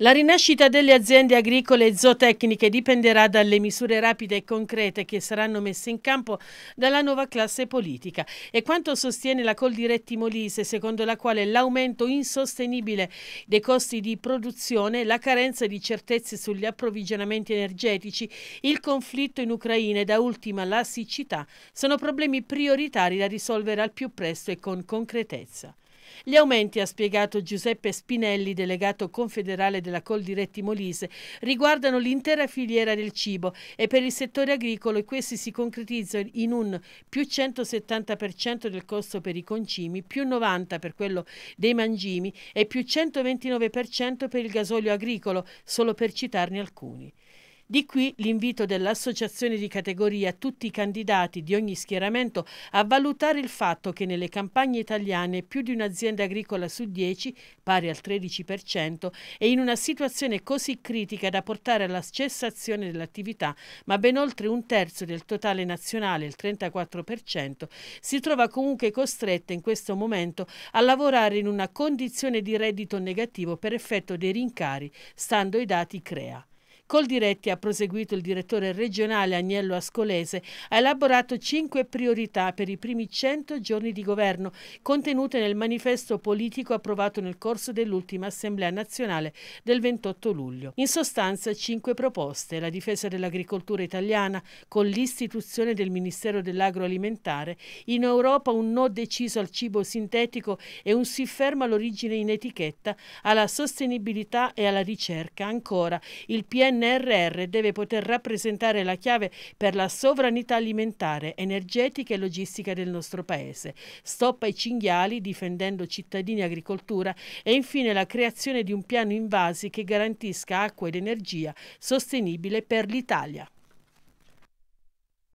La rinascita delle aziende agricole e zootecniche dipenderà dalle misure rapide e concrete che saranno messe in campo dalla nuova classe politica e quanto sostiene la Coldiretti Molise, secondo la quale l'aumento insostenibile dei costi di produzione, la carenza di certezze sugli approvvigionamenti energetici, il conflitto in Ucraina e da ultima la siccità sono problemi prioritari da risolvere al più presto e con concretezza. Gli aumenti, ha spiegato Giuseppe Spinelli, delegato confederale della Coldiretti Molise, riguardano l'intera filiera del cibo e per il settore agricolo questi si concretizzano in un più 170% del costo per i concimi, più 90% per quello dei mangimi e più 129% per il gasolio agricolo, solo per citarne alcuni. Di qui l'invito dell'associazione di categoria a tutti i candidati di ogni schieramento a valutare il fatto che nelle campagne italiane più di un'azienda agricola su 10, pari al 13%, è in una situazione così critica da portare alla cessazione dell'attività, ma ben oltre un terzo del totale nazionale, il 34%, si trova comunque costretta in questo momento a lavorare in una condizione di reddito negativo per effetto dei rincari, stando ai dati CREA. Col diretti ha proseguito il direttore regionale Agnello Ascolese, ha elaborato cinque priorità per i primi 100 giorni di governo contenute nel manifesto politico approvato nel corso dell'ultima Assemblea nazionale del 28 luglio. In sostanza cinque proposte, la difesa dell'agricoltura italiana con l'istituzione del Ministero dell'agroalimentare, in Europa un no deciso al cibo sintetico e un si ferma all'origine in etichetta, alla sostenibilità e alla ricerca, ancora il pieno PNRR deve poter rappresentare la chiave per la sovranità alimentare, energetica e logistica del nostro Paese. Stop ai cinghiali, difendendo cittadini e agricoltura e infine la creazione di un piano invasi che garantisca acqua ed energia sostenibile per l'Italia.